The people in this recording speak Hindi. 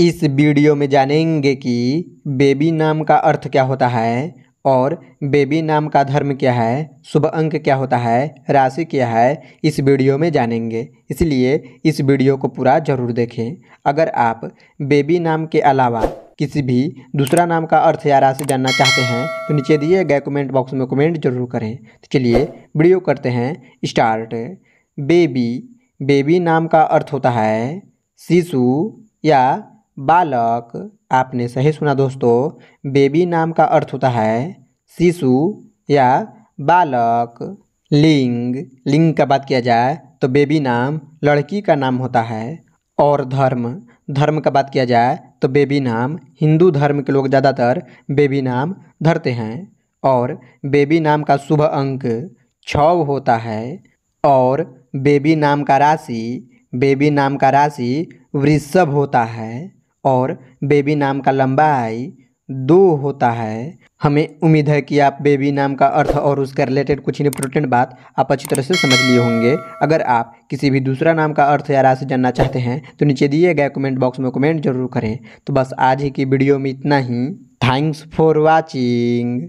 इस वीडियो में जानेंगे कि बेबी नाम का अर्थ क्या होता है और बेबी नाम का धर्म क्या है शुभ अंक क्या होता है राशि क्या है इस वीडियो में जानेंगे इसलिए इस वीडियो को पूरा जरूर देखें अगर आप बेबी नाम के अलावा किसी भी दूसरा नाम का अर्थ या राशि जानना चाहते हैं तो नीचे दिए गए कमेंट बॉक्स में कमेंट जरूर करें तो चलिए वीडियो करते हैं स्टार्ट बेबी बेबी नाम का अर्थ होता है शिशु या बालक आपने सही सुना दोस्तों बेबी नाम का अर्थ होता है शिशु या बालक लिंग लिंग का बात किया जाए तो बेबी नाम लड़की का नाम होता है और धर्म धर्म का बात किया जाए तो बेबी नाम हिंदू धर्म के लोग ज़्यादातर बेबी नाम धरते हैं और बेबी नाम का शुभ अंक छव होता है और बेबी नाम का राशि बेबी नाम का राशि वृषभ होता है और बेबी नाम का लंबाई दो होता है हमें उम्मीद है कि आप बेबी नाम का अर्थ और उसके रिलेटेड कुछ इम्पोर्टेंट बात आप अच्छी तरह से समझ लिए होंगे अगर आप किसी भी दूसरा नाम का अर्थ या राशि जानना चाहते हैं तो नीचे दिए गए कमेंट बॉक्स में कमेंट जरूर करें तो बस आज ही की वीडियो में इतना ही थैंक्स फॉर वॉचिंग